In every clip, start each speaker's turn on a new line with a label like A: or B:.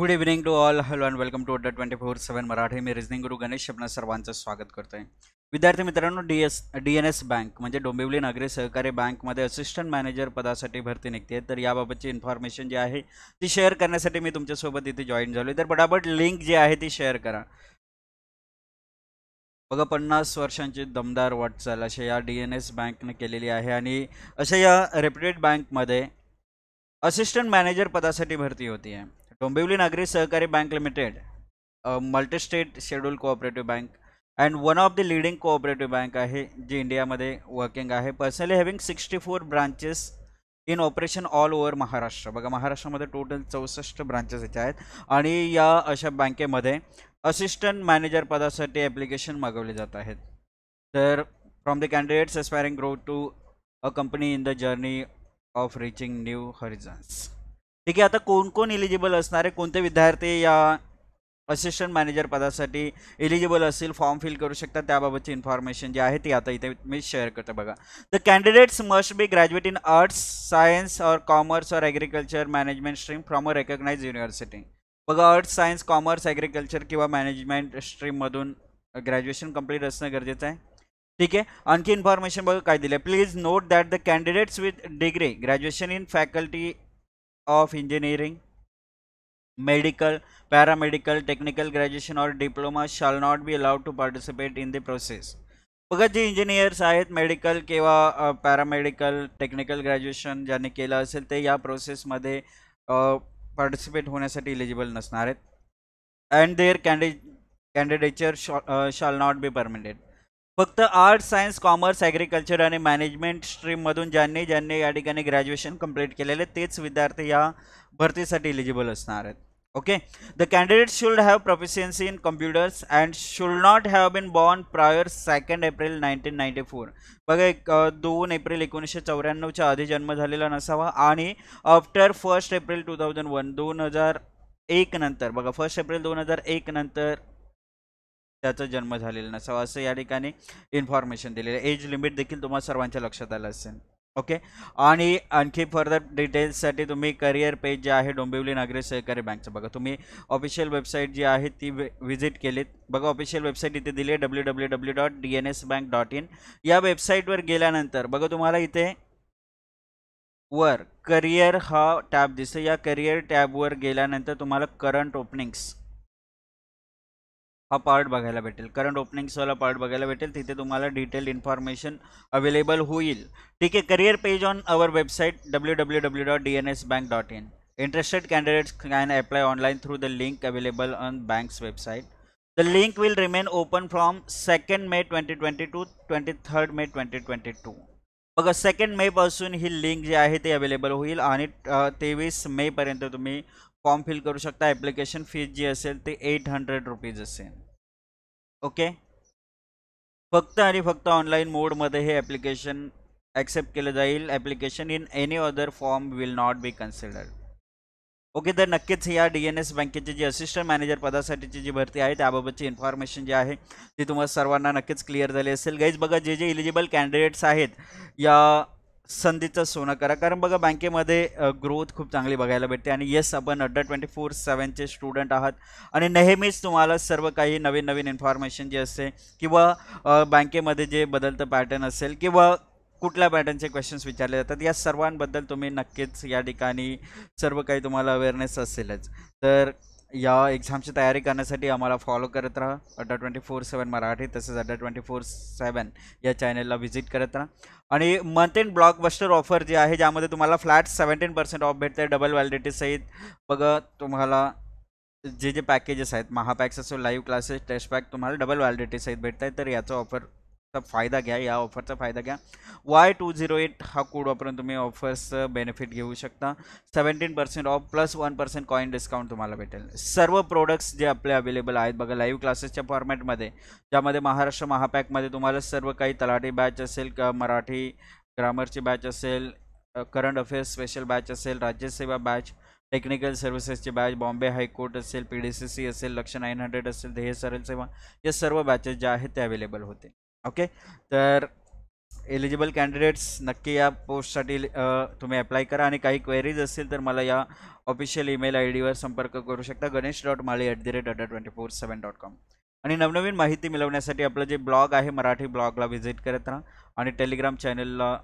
A: good evening to all hello and welcome to Adda twenty four seven Marathi मी reasoning गुरु गणेश आपण सर्वांचं स्वागत करतो आहे विद्यार्थी मित्रांनो D S D N S bank म्हणजे डोंबिवली नागरी सहकारी बँकमध्ये असिस्टंट मॅनेजर पदासाठी भरती निघते तर याबाबतची इन्फॉर्मेशन जी आहे ती शेअर करण्यासाठी मी तुमच्यासोबत इथे जॉईन झालो तर बडाबड लिंक जी आहे ती शेअर करा बघा पन्नास वर्षांची दमदार वाटचाल अशा या डी एन एस बँकने केलेली आहे आणि अशा या रेप्युटेड बँकमध्ये असिस्टंट मॅनेजर पदासाठी भरती होती आहे Dombivli Nagari Sahakari bank limited multistate schedule cooperative bank and one of the leading cooperative bank आहे जी इंडियामध्ये वर्किंग आहे personally having sixty four branches in operation all over Maharashtra बघा महाराष्ट्रामध्ये टोटल चौसष्ट ब्रांचेस याच्या आहेत आणि या अशा बँकेमध्ये असिस्टंट मॅनेजर पदासाठी ॲप्लिकेशन मागवले जात आहेत तर from the candidates aspiring grow to a company in the journey of reaching new horizons ठीक आहे आता कोण कोण एलिजिबल असणारे कोणते विद्यार्थी या असिस्टंट मॅनेजर पदासाठी एलिजिबल असतील फॉर्म फिल करू शकतात त्याबाबतची इन्फॉर्मेशन जी आहे ती आता इथे मी शेअर करतो बघा the candidates must be graduate in arts science or commerce or agriculture management stream from a university बघा आर्ट्स सायन्स कॉमर्स ॲग्रिकल्चर किंवा मॅनेजमेंट स्ट्रीममधून ग्रॅज्युएशन कंप्लीट असणं गरजेचं आहे ठीक आहे आणखी इन्फॉर्मेशन बघा काय दिलं please note that the candidates with degree graduation in faculty of engineering medical paramedical technical graduation or diploma shall not be allowed to participate in the process बघा जे इंजिनियर्स आहेत मेडिकल किंवा पॅरामेडिकल टेक्निकल ग्रॅज्युएशन ज्यांनी केलं असेल ते या प्रोसेसमध्ये पार्टिसिपेट होण्यासाठी इलिजिबल नसणार आहेत अँड देअर कॅन्डि कॅन्डिडेचर शॉ शॉल नॉट बी परमिटेड फक्त आर्ट्स सायन्स कॉमर्स ॲग्रिकल्चर आणि मॅनेजमेंट स्ट्रीममधून ज्यांनी ज्यांनी या ठिकाणी ग्रॅज्युएशन कंप्लीट केलेले तेच विद्यार्थी या भरतीसाठी इलिजिबल असणार आहेत okay the candidate should have proficiency in computers and should not have been born prior second April nineteen ninety four बघा एक दोन एप्रिल एकोणीसशे चौऱ्याण्णवच्या आधी जन्म झालेला नसावा आणि after first April two thousand one दोन हजार एक नंतर बघा फर्स्ट एप्रिल दोन हजार एक नंतर त्याचा जन्म झालेला नसावा असं या ठिकाणी इन्फॉर्मेशन दिलेलं एज लिमिट देखील तुम्हाला सर्वांच्या लक्षात आलं असेल ओके आणि आणखी फर्दर डिटेल्ससाठी तुम्ही करिअर पेज जे आहे डोंबिवली नागरी सहकारी बँकचं बघा तुम्ही ऑफिशियल वेबसाईट जी आहे ती व्हिजिट केलीत बघा ऑफिशियल वेबसाईट इथे दिली आहे W W W dot D N S bank dot in या वेबसाईटवर गेल्यानंतर बघा तुम्हाला इथे वर करिअर हा टॅब दिसतो या करिअर टॅबवर गेल्यानंतर तुम्हाला करंट ओपनिंग्स हा पार्ट बघायला भेटेल करंट ओपनिंग्सवाला पार्ट बघायला भेटेल तिथे तुम्हाला डिटेल इन्फॉर्मेशन अवेलेबल होईल ठीक आहे career page on our website W W W dot D N S bank dot in interested candidates can apply online through the link available on bank's website the link will remain open from second May twenty twenty two twenty third May twenty twenty two बघा second मेपासून ही link जी आहे ती available होईल आणि तेवीस मेपर्यंत तुम्ही फॉर्म फिल करू शकता ॲप्लिकेशन फीज जी असेल ती एट हंड्रेड रुपीज असेल ओके फक्त आणि फक्त ऑनलाईन मोडमध्ये हे ॲप्लिकेशन ॲक्सेप्ट केलं जाईल application in any other form will not be considered okay तर नक्कीच या डी एन एस बँकेची जी असिस्टंट मॅनेजर पदासाठीची जी भरती आहे त्याबाबतची इन्फॉर्मेशन जी आहे ती तुम्हाला सर्वांना नक्कीच क्लिअर झाली असेल गाईज बघा जे जे इलिजिबल कॅन्डिडेट्स आहेत या संधीचं सोनं करा कारण बघा बँकेमध्ये ग्रोथ खूप चांगली बघायला भेटते आणि येस आपण अड्डा ट्वेंटी फोर सेवनचे स्टुडंट आहात आणि नेहमीच तुम्हाला सर्व काही नवीन नवीन इन्फॉर्मेशन जे असते किंवा बँकेमध्ये जे बदलतं पॅटर्न असेल किंवा कुठल्या पॅटर्नचे क्वेश्चन्स विचारले जातात या सर्वांबद्दल तुम्ही नक्कीच या ठिकाणी सर्व काही तुम्हाला अवेअरनेस असेलच तर या एक्झामची तयारी करण्यासाठी आम्हाला फॉलो करत राहा अड्डा ट्वेंटी फोर सेवन मराठी तसेच अड्डा ट्वेंटी फोर सेवन या चॅनेलला व्हिजिट करत राहा आणि मंथ एंड ब्लॉकबस्टर ऑफर जी आहे ज्यामध्ये तुम्हाला फ्लॅट सेवन्टीन पर्सेंट ऑफ भेटते डबल व्हॅलिडिटीसहित बघा तुम्हाला जे जे पॅकेजेस आहेत महापॅक्स असो लाईव्ह क्लासेस टेस्ट पॅक तुम्हाला डबल व्हॅलिडिटीसहित भेटत आहे तर याचं ऑफर फायदा घ्या या ऑफरचा फायदा घ्या वाय टू झिरो एट हा कोड वापरून तुम्ही ऑफर्स बेनिफिट घेऊ शकता seventeen percent off plus one percent coin discount तुम्हाला भेटेल सर्व प्रोडक्ट्स जे आपले अवेलेबल आहेत बघा लाईव्ह क्लासेसच्या फॉर्मॅटमध्ये ज्यामध्ये महाराष्ट्र महापॅकमध्ये तुम्हाला सर्व काही तलाठी बॅच असेल का मराठी ग्रामरची बॅच असेल करंट अफेअर्स स्पेशल बॅच असेल राज्यसेवा बॅच टेक्निकल सर्व्हिसेसची बॅच बॉम्बे हायकोर्ट असेल पी डी सी सी असेल लक्ष नाईन हंड्रेड असेल ध्येय सरल सेवा या सर्व बॅचेस ज्या आहेत ते अवेलेबल होते ओके तर एलिजिबल कॅन्डिडेट्स नक्की या पोस्टसाठी तुम्ही अप्लाय करा आणि काही क्वेरीज असतील तर मला या ऑफिशियल ईमेल आय डीवर संपर्क करू शकता Ganesh dot Mali at the rate Adda twenty four seven dot com आणि नवनवीन माहिती मिळवण्यासाठी आपलं जे ब्लॉग आहे मराठी ब्लॉगला व्हिजिट करत राहा आणि टेलिग्राम चॅनलला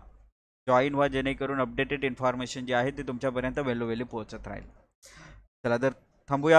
A: जॉईन व्हा जेणेकरून अपडेटेड इन्फॉर्मेशन जे आहे ते तुमच्यापर्यंत वेलोवेली पोहोचत राहील चला तर थांबूया